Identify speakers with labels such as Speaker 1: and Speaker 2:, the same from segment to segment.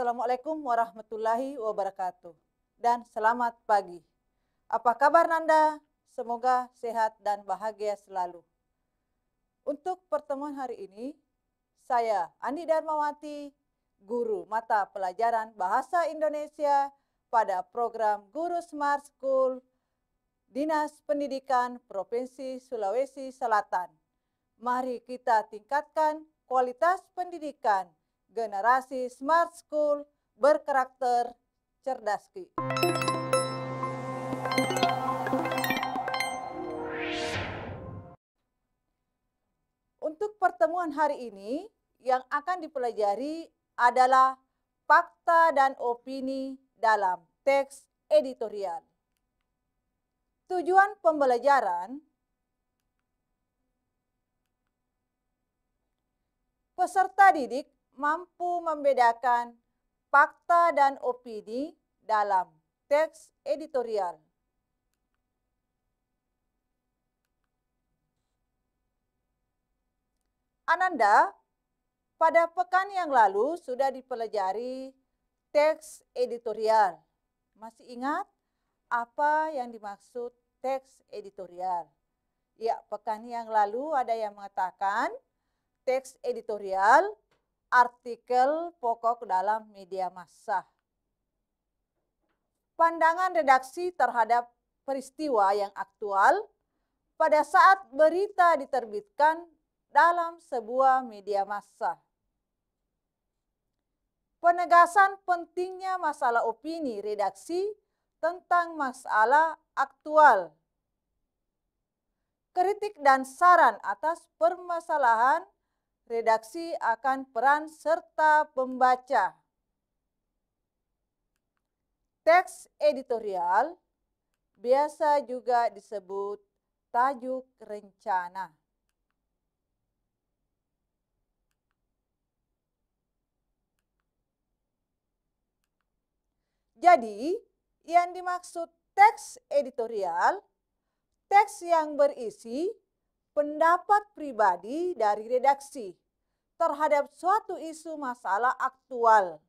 Speaker 1: Assalamualaikum warahmatullahi wabarakatuh dan selamat pagi. Apa kabar Nanda? Semoga sehat dan bahagia selalu. Untuk pertemuan hari ini, saya Andi Darmawati, guru mata pelajaran Bahasa Indonesia pada program Guru Smart School Dinas Pendidikan Provinsi Sulawesi Selatan. Mari kita tingkatkan kualitas pendidikan generasi smart school berkarakter cerdaski. Untuk pertemuan hari ini yang akan dipelajari adalah fakta dan opini dalam teks editorial. Tujuan pembelajaran peserta didik mampu membedakan fakta dan opini dalam teks editorial. Ananda, pada pekan yang lalu sudah dipelajari teks editorial. Masih ingat apa yang dimaksud teks editorial? Ya, pekan yang lalu ada yang mengatakan teks editorial artikel pokok dalam media massa. Pandangan redaksi terhadap peristiwa yang aktual pada saat berita diterbitkan dalam sebuah media massa. Penegasan pentingnya masalah opini redaksi tentang masalah aktual. Kritik dan saran atas permasalahan redaksi akan peran serta pembaca. Teks editorial biasa juga disebut tajuk rencana. Jadi, yang dimaksud teks editorial, teks yang berisi pendapat pribadi dari redaksi terhadap suatu isu masalah aktual.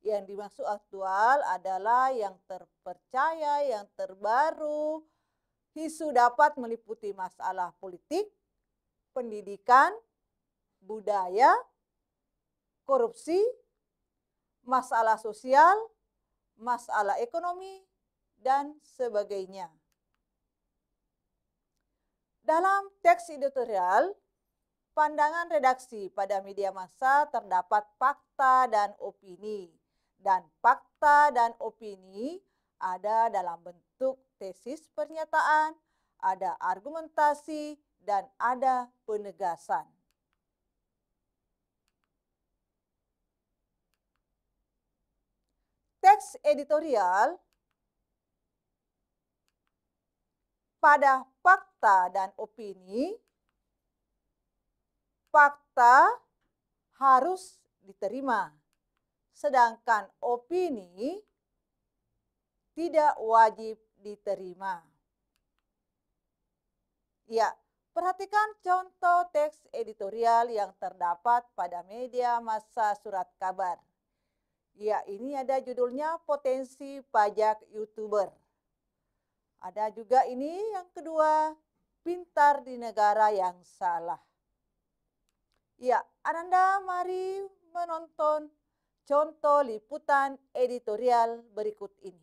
Speaker 1: Yang dimaksud aktual adalah yang terpercaya, yang terbaru. Isu dapat meliputi masalah politik, pendidikan, budaya, korupsi, masalah sosial, masalah ekonomi, dan sebagainya. Dalam teks editorial, Pandangan redaksi pada media massa terdapat fakta dan opini. Dan fakta dan opini ada dalam bentuk tesis pernyataan, ada argumentasi, dan ada penegasan. Teks editorial pada fakta dan opini fakta harus diterima. Sedangkan opini tidak wajib diterima. Ya, perhatikan contoh teks editorial yang terdapat pada media massa surat kabar. Ya, ini ada judulnya potensi pajak YouTuber. Ada juga ini yang kedua, pintar di negara yang salah. Ya, Ananda mari menonton contoh liputan editorial berikut ini.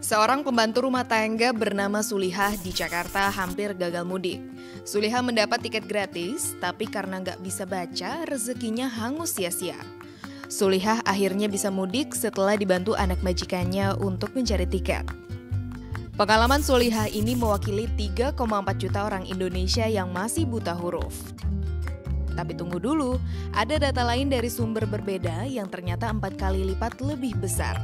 Speaker 2: Seorang pembantu rumah tangga bernama Sulihah di Jakarta hampir gagal mudik. Sulihah mendapat tiket gratis, tapi karena nggak bisa baca, rezekinya hangus sia-sia. Sulihah akhirnya bisa mudik setelah dibantu anak majikannya untuk mencari tiket. Pengalaman Sulihah ini mewakili 3,4 juta orang Indonesia yang masih buta huruf. Tapi tunggu dulu, ada data lain dari sumber berbeda yang ternyata empat kali lipat lebih besar.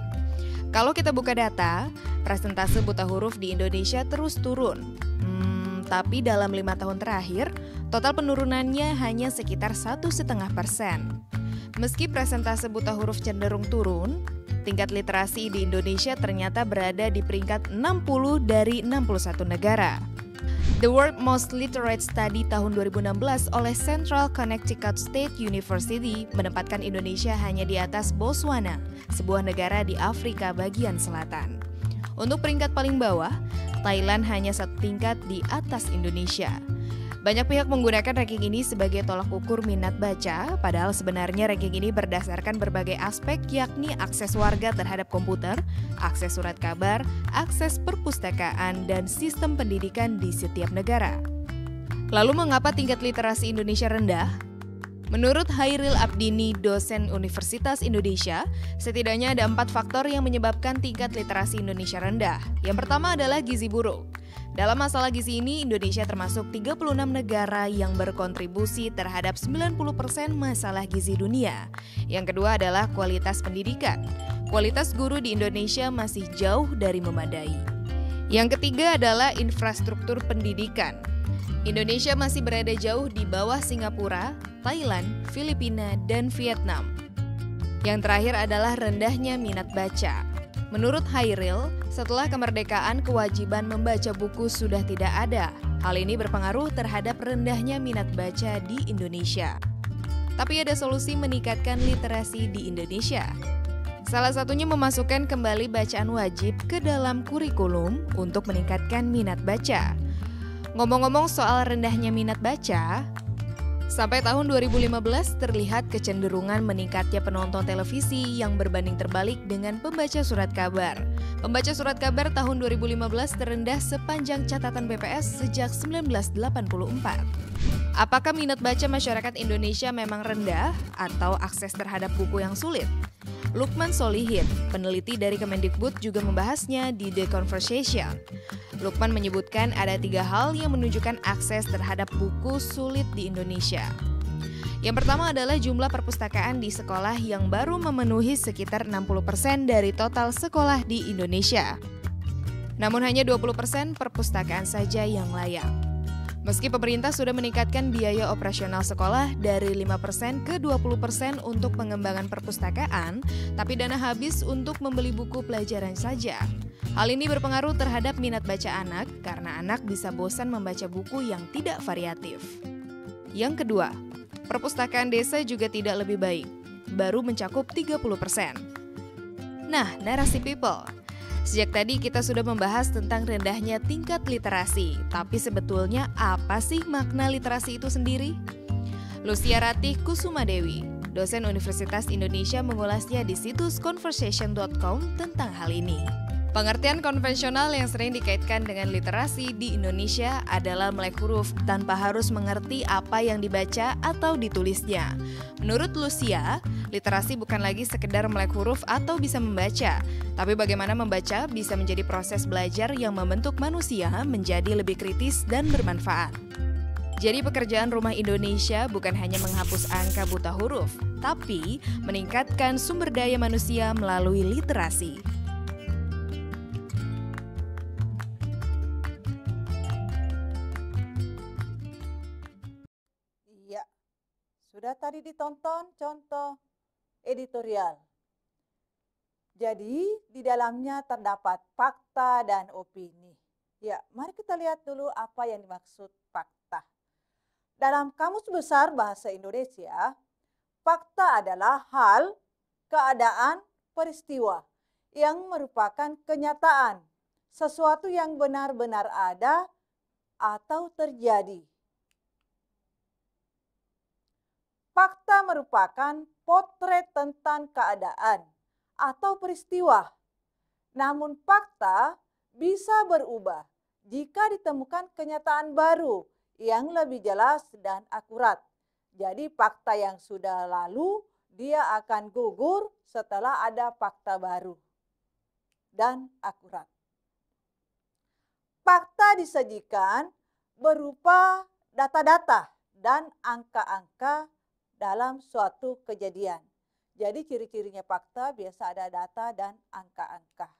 Speaker 2: Kalau kita buka data, presentase buta huruf di Indonesia terus turun. Hmm, tapi dalam lima tahun terakhir, total penurunannya hanya sekitar satu setengah persen. Meski presentase buta huruf cenderung turun, tingkat literasi di Indonesia ternyata berada di peringkat 60 dari 61 negara. The World Most Literate Study tahun 2016 oleh Central Connecticut State University menempatkan Indonesia hanya di atas Botswana, sebuah negara di Afrika bagian selatan. Untuk peringkat paling bawah, Thailand hanya satu tingkat di atas Indonesia. Banyak pihak menggunakan ranking ini sebagai tolak ukur minat baca, padahal sebenarnya ranking ini berdasarkan berbagai aspek yakni akses warga terhadap komputer, akses surat kabar, akses perpustakaan, dan sistem pendidikan di setiap negara. Lalu mengapa tingkat literasi Indonesia rendah? Menurut Hairil Abdini, dosen Universitas Indonesia, setidaknya ada empat faktor yang menyebabkan tingkat literasi Indonesia rendah. Yang pertama adalah gizi buruk. Dalam masalah gizi ini, Indonesia termasuk 36 negara yang berkontribusi terhadap 90% masalah gizi dunia. Yang kedua adalah kualitas pendidikan. Kualitas guru di Indonesia masih jauh dari memadai. Yang ketiga adalah infrastruktur pendidikan. Indonesia masih berada jauh di bawah Singapura, Thailand, Filipina, dan Vietnam. Yang terakhir adalah rendahnya minat baca. Menurut Hairil, setelah kemerdekaan kewajiban membaca buku sudah tidak ada. Hal ini berpengaruh terhadap rendahnya minat baca di Indonesia. Tapi ada solusi meningkatkan literasi di Indonesia. Salah satunya memasukkan kembali bacaan wajib ke dalam kurikulum untuk meningkatkan minat baca. Ngomong-ngomong soal rendahnya minat baca, Sampai tahun 2015 terlihat kecenderungan meningkatnya penonton televisi yang berbanding terbalik dengan pembaca surat kabar. Pembaca surat kabar tahun 2015 terendah sepanjang catatan BPS sejak 1984. Apakah minat baca masyarakat Indonesia memang rendah atau akses terhadap buku yang sulit? Lukman Solihin, peneliti dari Kemendikbud juga membahasnya di The Conversation. Lukman menyebutkan ada tiga hal yang menunjukkan akses terhadap buku sulit di Indonesia. Yang pertama adalah jumlah perpustakaan di sekolah yang baru memenuhi sekitar 60% dari total sekolah di Indonesia. Namun hanya 20% perpustakaan saja yang layak. Meski pemerintah sudah meningkatkan biaya operasional sekolah dari 5% ke 20% untuk pengembangan perpustakaan, tapi dana habis untuk membeli buku pelajaran saja. Hal ini berpengaruh terhadap minat baca anak karena anak bisa bosan membaca buku yang tidak variatif. Yang kedua, perpustakaan desa juga tidak lebih baik, baru mencakup 30%. Nah, narasi people, Sejak tadi kita sudah membahas tentang rendahnya tingkat literasi, tapi sebetulnya apa sih makna literasi itu sendiri? Lucia Ratih Kusuma Dewi, dosen Universitas Indonesia mengulasnya di situs conversation.com tentang hal ini. Pengertian konvensional yang sering dikaitkan dengan literasi di Indonesia adalah melek huruf tanpa harus mengerti apa yang dibaca atau ditulisnya. Menurut Lucia, literasi bukan lagi sekedar melek huruf atau bisa membaca, tapi bagaimana membaca bisa menjadi proses belajar yang membentuk manusia menjadi lebih kritis dan bermanfaat. Jadi pekerjaan rumah Indonesia bukan hanya menghapus angka buta huruf, tapi meningkatkan sumber daya manusia melalui literasi.
Speaker 1: Sudah tadi ditonton contoh editorial. Jadi, di dalamnya terdapat fakta dan opini. Ya, mari kita lihat dulu apa yang dimaksud fakta. Dalam Kamus Besar Bahasa Indonesia, fakta adalah hal, keadaan, peristiwa yang merupakan kenyataan, sesuatu yang benar-benar ada atau terjadi. Fakta merupakan potret tentang keadaan atau peristiwa. Namun fakta bisa berubah jika ditemukan kenyataan baru yang lebih jelas dan akurat. Jadi fakta yang sudah lalu dia akan gugur setelah ada fakta baru dan akurat. Fakta disajikan berupa data-data dan angka-angka dalam suatu kejadian. Jadi ciri-cirinya fakta biasa ada data dan angka-angka.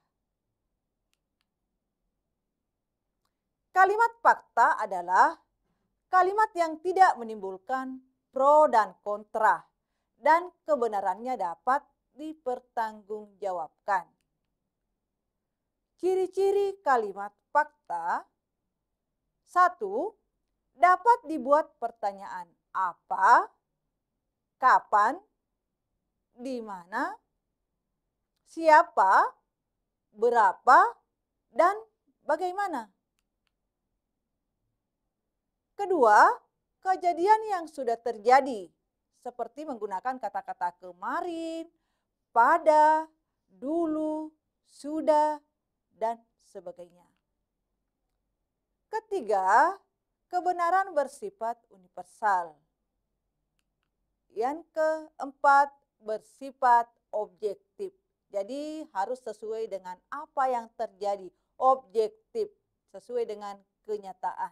Speaker 1: Kalimat fakta adalah kalimat yang tidak menimbulkan pro dan kontra dan kebenarannya dapat dipertanggungjawabkan. Ciri-ciri kalimat fakta 1. Dapat dibuat pertanyaan apa kapan, di mana, siapa, berapa, dan bagaimana. Kedua, kejadian yang sudah terjadi seperti menggunakan kata-kata kemarin, pada, dulu, sudah, dan sebagainya. Ketiga, kebenaran bersifat universal. Yang keempat, bersifat objektif. Jadi harus sesuai dengan apa yang terjadi, objektif, sesuai dengan kenyataan.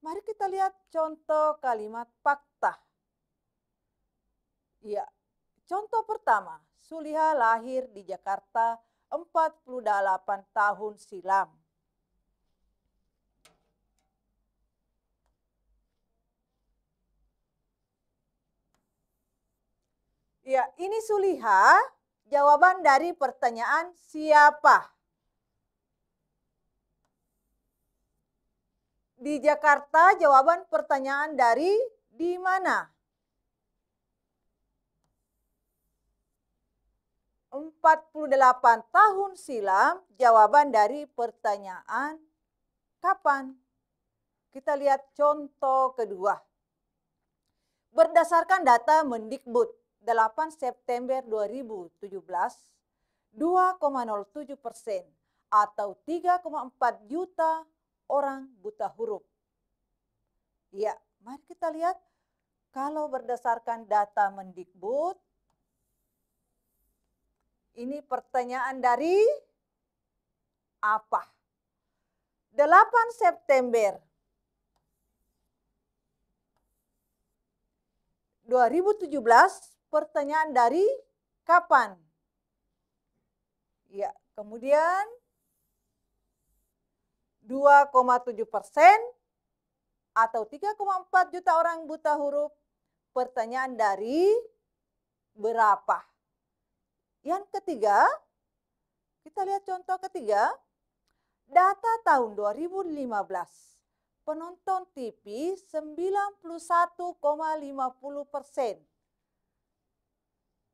Speaker 1: Mari kita lihat contoh kalimat fakta. Ya, contoh pertama, Suliha lahir di Jakarta 48 tahun silam. Ya, ini Suliha jawaban dari pertanyaan siapa? Di Jakarta jawaban pertanyaan dari di mana? empat puluh delapan tahun silam jawaban dari pertanyaan kapan? Kita lihat contoh kedua. Berdasarkan data Mendikbud 8 September 2017 2,07 persen atau 3,4 juta orang buta huruf. Ya, mari kita lihat kalau berdasarkan data Mendikbud ini pertanyaan dari apa? 8 September 2017 pertanyaan dari kapan. Ya, kemudian 2,7 persen atau 3,4 juta orang buta huruf. Pertanyaan dari berapa? Yang ketiga, kita lihat contoh ketiga. Data tahun 2015, penonton TV 91,50 persen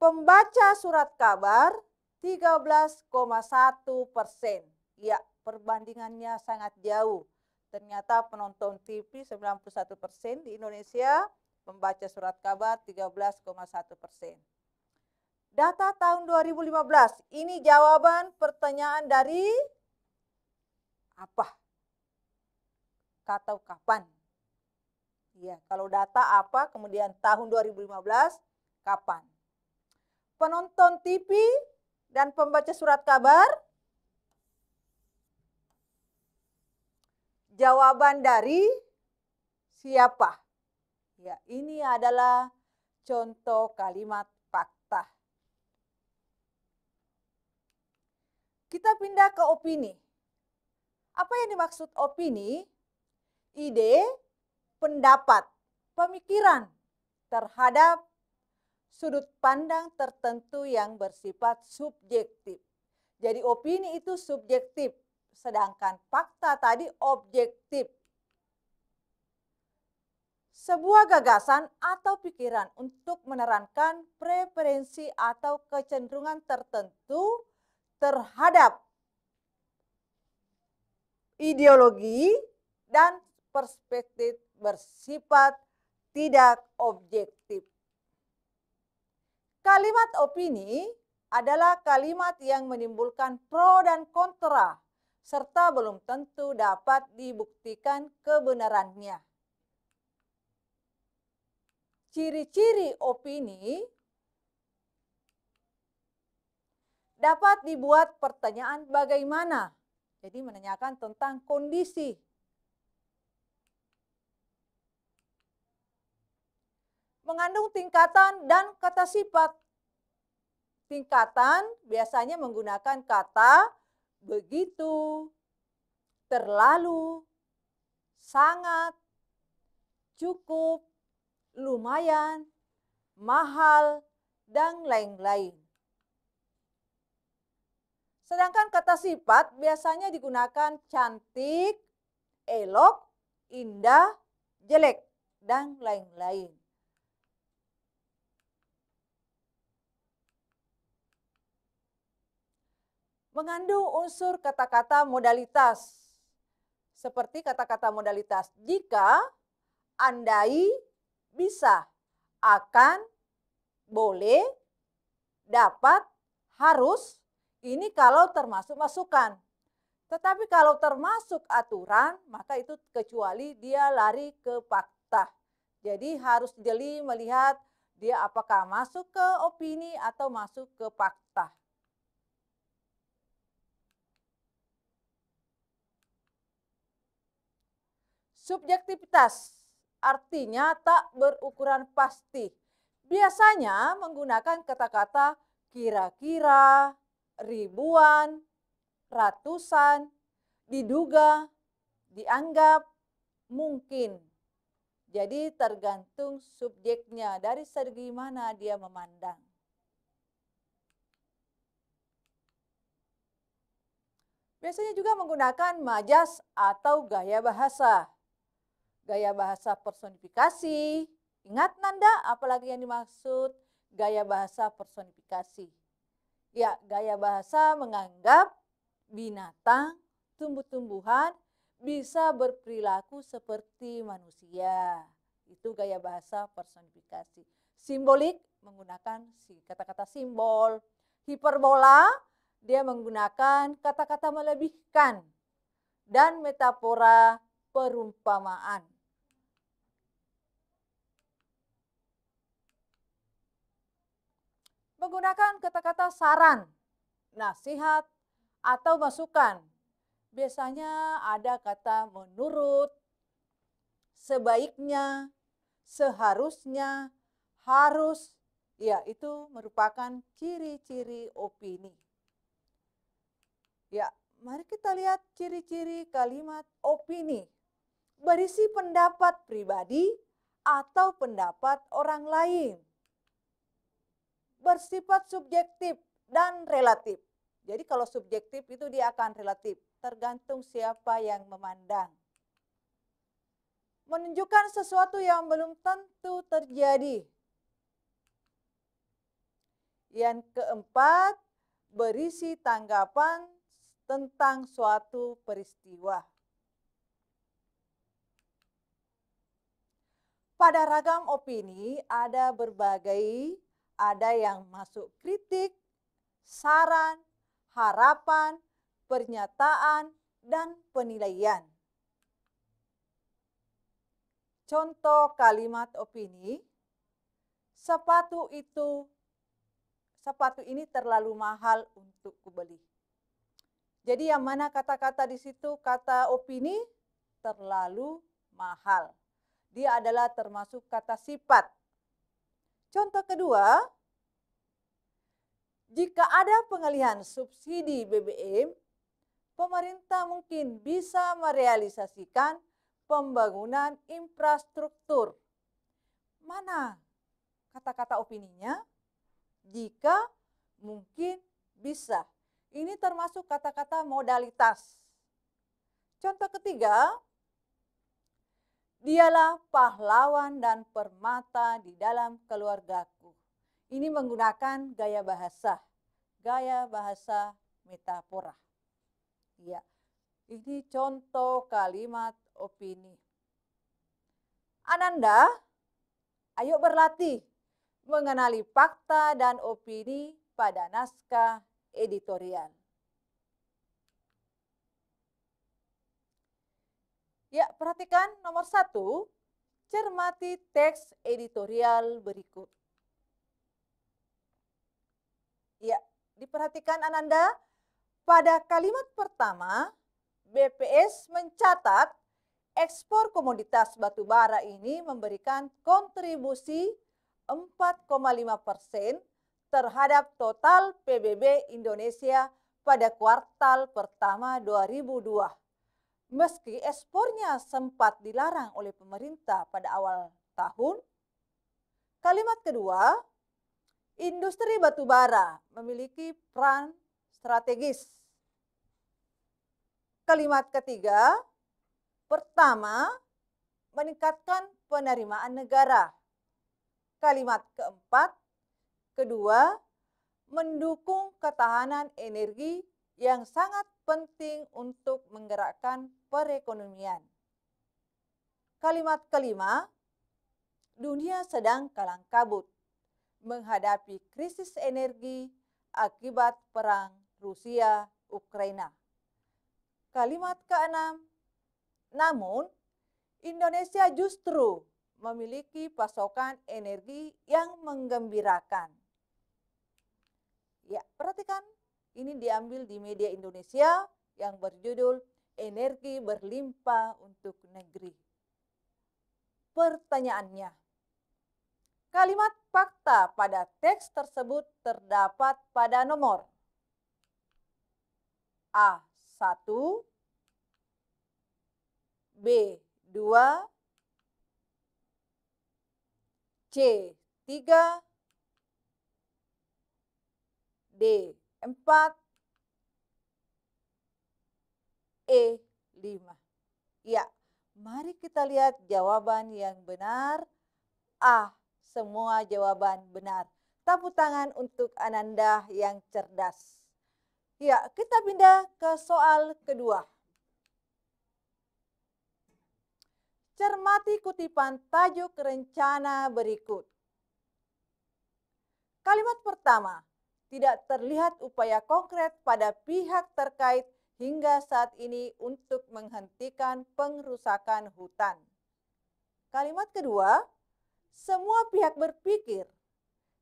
Speaker 1: Pembaca surat kabar 13,1 persen. Ya, perbandingannya sangat jauh. Ternyata penonton TV 91 persen di Indonesia, pembaca surat kabar 13,1 persen. Data tahun 2015, ini jawaban pertanyaan dari apa? Atau kapan? Ya, kalau data apa, kemudian tahun 2015, kapan? penonton TV dan pembaca surat kabar? Jawaban dari siapa? Ya, ini adalah contoh kalimat fakta. Kita pindah ke opini. Apa yang dimaksud opini? Ide, pendapat, pemikiran terhadap sudut pandang tertentu yang bersifat subjektif. Jadi opini itu subjektif, sedangkan fakta tadi objektif. Sebuah gagasan atau pikiran untuk menerangkan preferensi atau kecenderungan tertentu terhadap ideologi dan perspektif bersifat tidak objektif. Kalimat opini adalah kalimat yang menimbulkan pro dan kontra serta belum tentu dapat dibuktikan kebenarannya. Ciri-ciri opini dapat dibuat pertanyaan bagaimana. Jadi menanyakan tentang kondisi mengandung tingkatan dan kata sifat. Tingkatan biasanya menggunakan kata begitu, terlalu, sangat, cukup, lumayan, mahal, dan lain-lain. Sedangkan kata sifat biasanya digunakan cantik, elok, indah, jelek, dan lain-lain. mengandung unsur kata-kata modalitas. Seperti kata-kata modalitas, jika, andai, bisa, akan, boleh, dapat, harus, ini kalau termasuk masukan. Tetapi kalau termasuk aturan, maka itu kecuali dia lari ke fakta. Jadi harus jeli melihat dia apakah masuk ke opini atau masuk ke fakta. Subjektivitas artinya tak berukuran pasti. Biasanya menggunakan kata-kata kira-kira, ribuan, ratusan, diduga, dianggap, mungkin. Jadi tergantung subjeknya dari segi mana dia memandang. Biasanya juga menggunakan majas atau gaya bahasa gaya bahasa personifikasi. Ingat Nanda, apalagi yang dimaksud gaya bahasa personifikasi. Ya, gaya bahasa menganggap binatang, tumbuh-tumbuhan bisa berperilaku seperti manusia. Itu gaya bahasa personifikasi. Simbolik menggunakan kata-kata simbol. Hiperbola dia menggunakan kata-kata melebihkan dan metafora perumpamaan. menggunakan kata-kata saran, nasihat, atau masukan. Biasanya ada kata menurut, sebaiknya, seharusnya, harus. Ya, itu merupakan ciri-ciri opini. Ya, mari kita lihat ciri-ciri kalimat opini. Berisi pendapat pribadi atau pendapat orang lain bersifat subjektif dan relatif. Jadi kalau subjektif itu dia akan relatif, tergantung siapa yang memandang. Menunjukkan sesuatu yang belum tentu terjadi. Yang keempat, berisi tanggapan tentang suatu peristiwa. Pada ragam opini ada berbagai ada yang masuk kritik, saran, harapan, pernyataan, dan penilaian. Contoh kalimat opini, sepatu itu, sepatu ini terlalu mahal untuk kubeli. Jadi yang mana kata-kata di situ, kata opini terlalu mahal. Dia adalah termasuk kata sifat Contoh kedua, jika ada pengalihan subsidi BBM, pemerintah mungkin bisa merealisasikan pembangunan infrastruktur. Mana kata-kata opininya? Jika mungkin bisa. Ini termasuk kata-kata modalitas. Contoh ketiga, Dialah pahlawan dan permata di dalam keluargaku. Ini menggunakan gaya bahasa, gaya bahasa metafora. Ya, ini contoh kalimat opini. Ananda, ayo berlatih mengenali fakta dan opini pada naskah editorial. Ya, perhatikan nomor satu, cermati teks editorial berikut. Ya, diperhatikan Ananda, pada kalimat pertama, BPS mencatat ekspor komoditas batubara ini memberikan kontribusi 4,5 persen terhadap total PBB Indonesia pada kuartal pertama 2002. Meski ekspornya sempat dilarang oleh pemerintah pada awal tahun, kalimat kedua, industri batubara memiliki peran strategis. Kalimat ketiga, pertama, meningkatkan penerimaan negara. Kalimat keempat, kedua, mendukung ketahanan energi yang sangat penting untuk menggerakkan perekonomian. Kalimat kelima, dunia sedang kalang kabut menghadapi krisis energi akibat perang Rusia-Ukraina. Kalimat keenam, namun Indonesia justru memiliki pasokan energi yang menggembirakan. Ya, perhatikan ini diambil di media Indonesia yang berjudul Energi Berlimpah untuk Negeri. Pertanyaannya, kalimat fakta pada teks tersebut terdapat pada nomor A1, B2, C3, D4, 4 E5. Ya, mari kita lihat jawaban yang benar. A, semua jawaban benar. Tepuk tangan untuk Ananda yang cerdas. Ya, kita pindah ke soal kedua. Cermati kutipan tajuk rencana berikut. Kalimat pertama, tidak terlihat upaya konkret pada pihak terkait hingga saat ini untuk menghentikan pengrusakan hutan. Kalimat kedua, semua pihak berpikir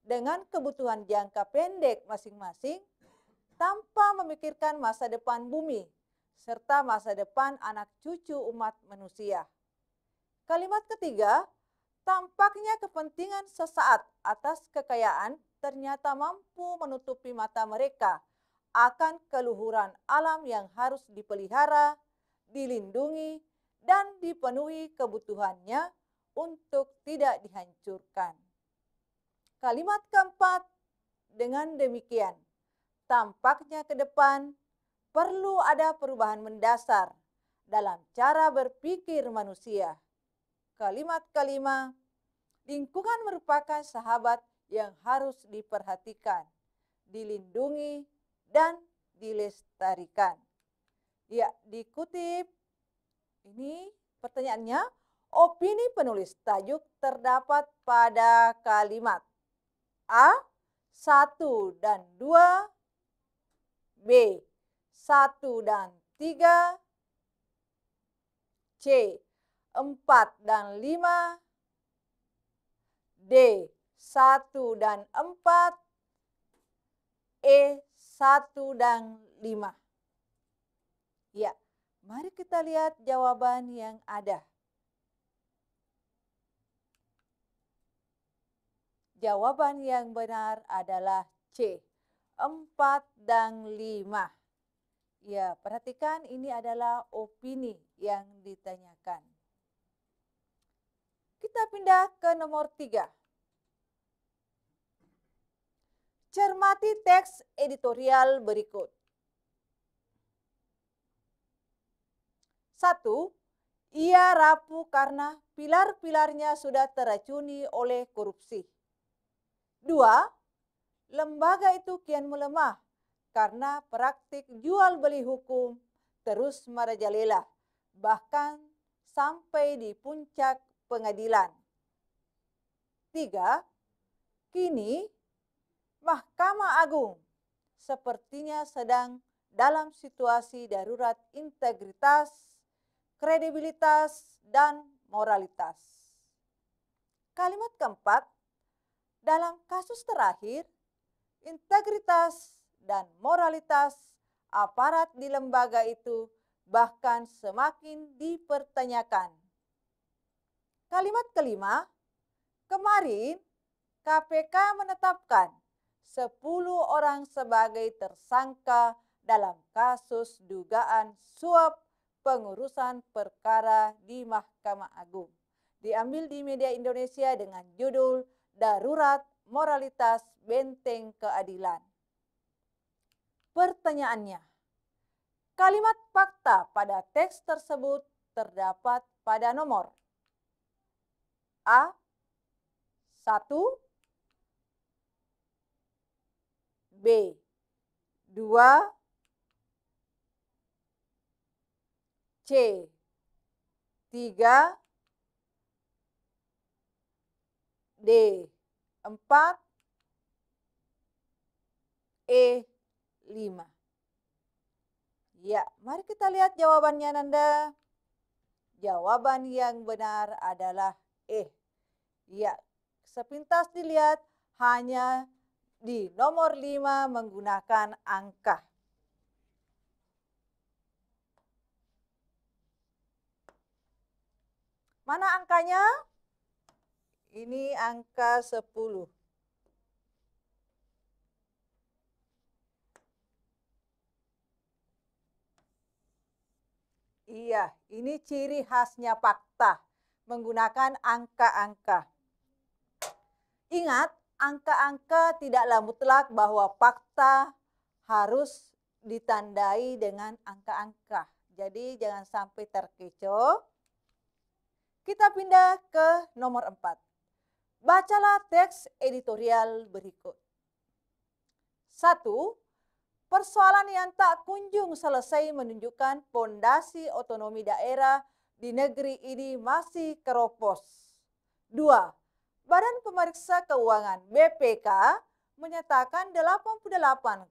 Speaker 1: dengan kebutuhan jangka pendek masing-masing tanpa memikirkan masa depan bumi serta masa depan anak cucu umat manusia. Kalimat ketiga, tampaknya kepentingan sesaat atas kekayaan ternyata mampu menutupi mata mereka akan keluhuran alam yang harus dipelihara, dilindungi, dan dipenuhi kebutuhannya untuk tidak dihancurkan. Kalimat keempat, dengan demikian, tampaknya ke depan perlu ada perubahan mendasar dalam cara berpikir manusia. Kalimat kelima, lingkungan merupakan sahabat yang harus diperhatikan, dilindungi, dan dilestarikan. Ya, dikutip ini pertanyaannya, opini penulis tajuk terdapat pada kalimat A 1 dan 2, B 1 dan 3, C 4 dan 5, D 1 dan 4, E 1 dan 5. Ya, mari kita lihat jawaban yang ada. Jawaban yang benar adalah C, 4 dan 5. Ya, perhatikan ini adalah opini yang ditanyakan. Kita pindah ke nomor 3. Cermati teks editorial berikut. 1. Ia rapuh karena pilar-pilarnya sudah teracuni oleh korupsi. 2. Lembaga itu kian melemah karena praktik jual beli hukum terus merajalela, bahkan sampai di puncak pengadilan. 3. Kini Mahkamah Agung sepertinya sedang dalam situasi darurat integritas, kredibilitas, dan moralitas. Kalimat keempat, dalam kasus terakhir, integritas dan moralitas aparat di lembaga itu bahkan semakin dipertanyakan. Kalimat kelima, kemarin KPK menetapkan sepuluh orang sebagai tersangka dalam kasus dugaan suap pengurusan perkara di Mahkamah Agung. Diambil di media Indonesia dengan judul Darurat Moralitas Benteng Keadilan. Pertanyaannya, kalimat fakta pada teks tersebut terdapat pada nomor A. 1, B. dua C. tiga D. empat E. lima Ya, mari kita lihat jawabannya Nanda. Jawaban yang benar adalah E. Ya, sepintas dilihat hanya di nomor 5 menggunakan angka. Mana angkanya? Ini angka 10. Iya, ini ciri khasnya fakta menggunakan angka-angka. Ingat, angka-angka tidaklah mutlak bahwa fakta harus ditandai dengan angka-angka. Jadi jangan sampai terkecoh. Kita pindah ke nomor 4. Bacalah teks editorial berikut. 1. Persoalan yang tak kunjung selesai menunjukkan pondasi otonomi daerah di negeri ini masih keropos. 2 Badan Pemeriksa Keuangan BPK menyatakan 88,07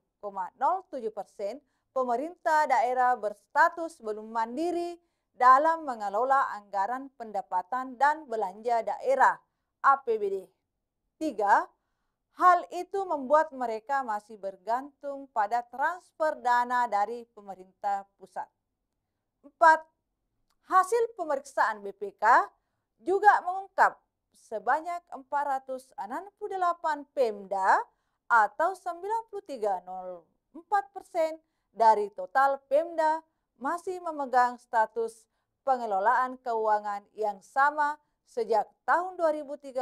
Speaker 1: persen pemerintah daerah berstatus belum mandiri dalam mengelola anggaran pendapatan dan belanja daerah APBD. Tiga, Hal itu membuat mereka masih bergantung pada transfer dana dari pemerintah pusat. Empat, Hasil pemeriksaan BPK juga mengungkap sebanyak 468 Pemda atau 93,04 persen dari total Pemda masih memegang status pengelolaan keuangan yang sama sejak tahun 2013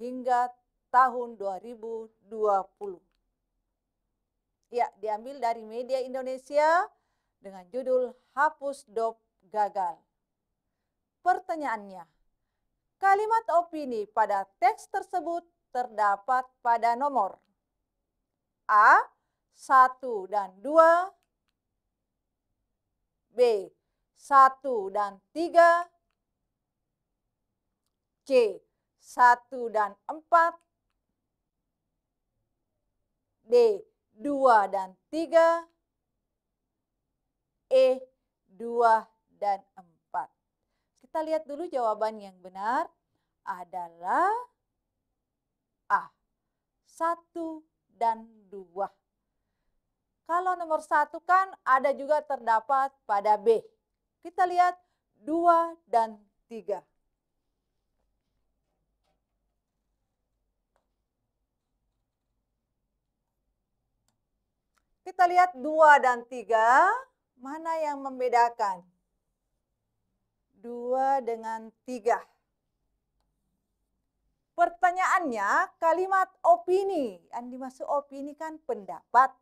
Speaker 1: hingga tahun 2020. Ya, diambil dari media Indonesia dengan judul Hapus Dop Gagal. Pertanyaannya, Kalimat opini pada teks tersebut terdapat pada nomor A 1 dan 2, B 1 dan 3, C 1 dan 4, D 2 dan 3, E 2 dan 4. Kita lihat dulu jawaban yang benar adalah A. 1 dan 2. Kalau nomor 1 kan ada juga terdapat pada B. Kita lihat 2 dan 3. Kita lihat 2 dan 3, mana yang membedakan? 2 dengan 3. Pertanyaannya, kalimat opini. Yang dimaksud opini kan pendapat.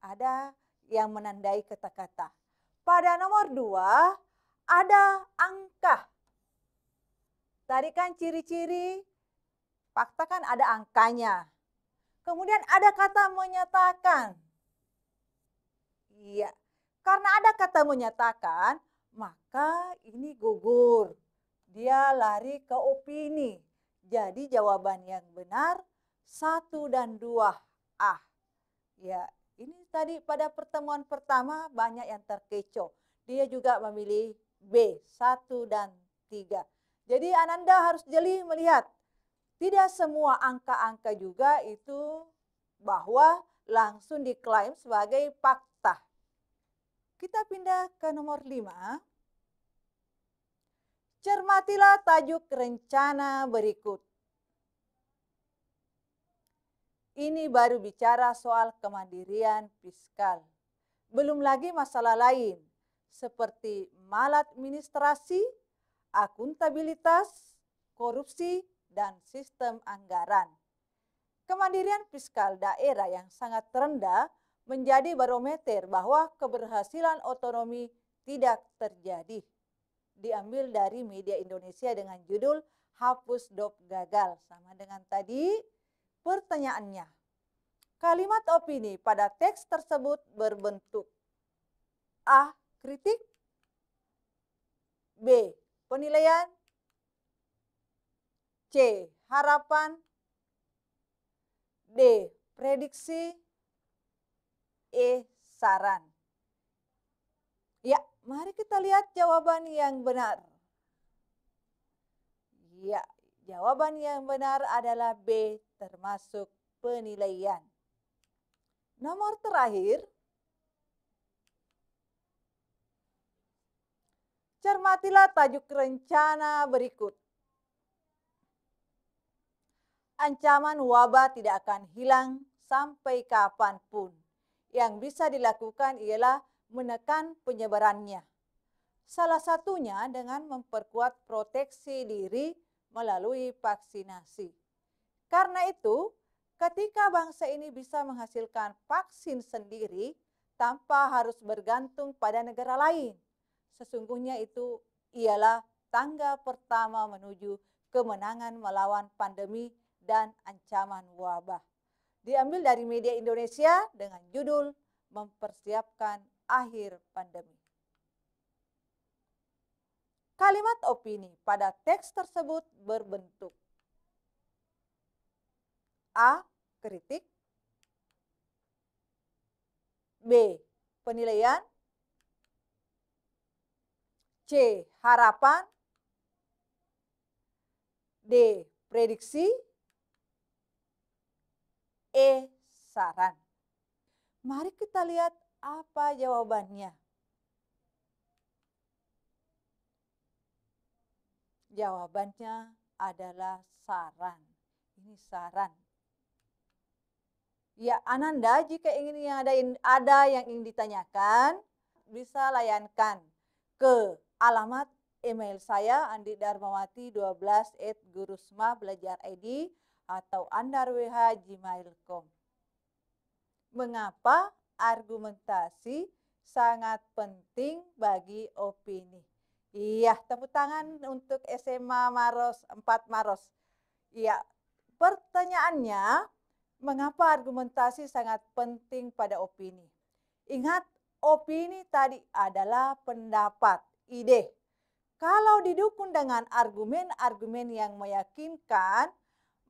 Speaker 1: Ada yang menandai kata-kata. Pada nomor 2, ada angka. Tadi kan ciri-ciri fakta kan ada angkanya. Kemudian ada kata menyatakan. Iya, karena ada kata menyatakan, maka ini gugur. Dia lari ke opini. Jadi jawaban yang benar satu dan dua ah Ya, ini tadi pada pertemuan pertama banyak yang terkecoh. Dia juga memilih B, satu dan tiga. Jadi Ananda harus jeli melihat tidak semua angka-angka juga itu bahwa langsung diklaim sebagai fakta. Kita pindah ke nomor 5. Cermatilah tajuk rencana berikut. Ini baru bicara soal kemandirian fiskal. Belum lagi masalah lain seperti maladministrasi, akuntabilitas, korupsi, dan sistem anggaran. Kemandirian fiskal daerah yang sangat rendah menjadi barometer bahwa keberhasilan otonomi tidak terjadi. Diambil dari media Indonesia dengan judul Hapus Dop Gagal. Sama dengan tadi pertanyaannya. Kalimat opini pada teks tersebut berbentuk A. Kritik B. Penilaian C. Harapan D. Prediksi E. Saran. Ya, mari kita lihat jawaban yang benar. Ya, jawaban yang benar adalah B, termasuk penilaian. Nomor terakhir, cermatilah tajuk rencana berikut. Ancaman wabah tidak akan hilang sampai kapanpun yang bisa dilakukan ialah menekan penyebarannya. Salah satunya dengan memperkuat proteksi diri melalui vaksinasi. Karena itu, ketika bangsa ini bisa menghasilkan vaksin sendiri tanpa harus bergantung pada negara lain, sesungguhnya itu ialah tangga pertama menuju kemenangan melawan pandemi dan ancaman wabah diambil dari media Indonesia dengan judul Mempersiapkan Akhir Pandemi. Kalimat opini pada teks tersebut berbentuk A. Kritik B. Penilaian C. Harapan D. Prediksi E. Saran. Mari kita lihat apa jawabannya. Jawabannya adalah saran. Ini saran. Ya Ananda, jika ingin yang ada, ada yang ingin ditanyakan, bisa layankan ke alamat email saya Andi andidarmawati12@gurusma belajar ID atau andarwh@gmail.com. Mengapa argumentasi sangat penting bagi opini? Iya, tepuk tangan untuk SMA Maros 4 Maros. Iya, pertanyaannya mengapa argumentasi sangat penting pada opini? Ingat, opini tadi adalah pendapat, ide. Kalau didukung dengan argumen-argumen yang meyakinkan,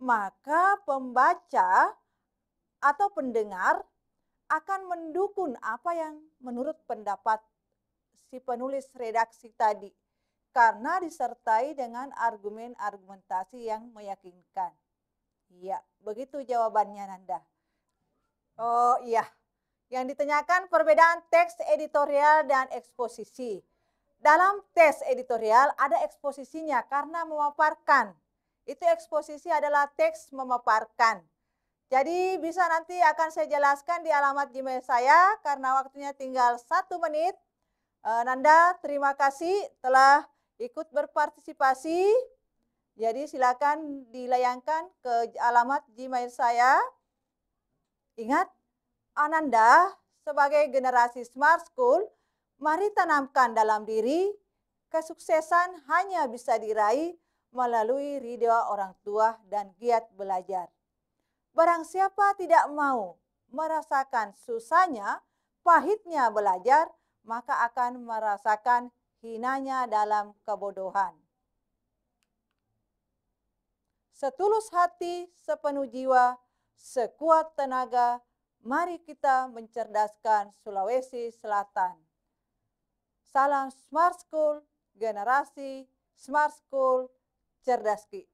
Speaker 1: maka pembaca atau pendengar akan mendukung apa yang menurut pendapat si penulis redaksi tadi karena disertai dengan argumen-argumentasi yang meyakinkan. Iya, begitu jawabannya Nanda. Oh iya, yang ditanyakan perbedaan teks editorial dan eksposisi. Dalam teks editorial ada eksposisinya karena memaparkan itu eksposisi adalah teks memaparkan. Jadi bisa nanti akan saya jelaskan di alamat Gmail saya karena waktunya tinggal satu menit. Eh, Nanda, terima kasih telah ikut berpartisipasi. Jadi silakan dilayangkan ke alamat Gmail saya. Ingat, Ananda sebagai generasi Smart School, mari tanamkan dalam diri kesuksesan hanya bisa diraih melalui ridha orang tua dan giat belajar. Barang siapa tidak mau merasakan susahnya, pahitnya belajar, maka akan merasakan hinanya dalam kebodohan. Setulus hati, sepenuh jiwa, sekuat tenaga, mari kita mencerdaskan Sulawesi Selatan. Salam Smart School, generasi Smart School cerdas Ki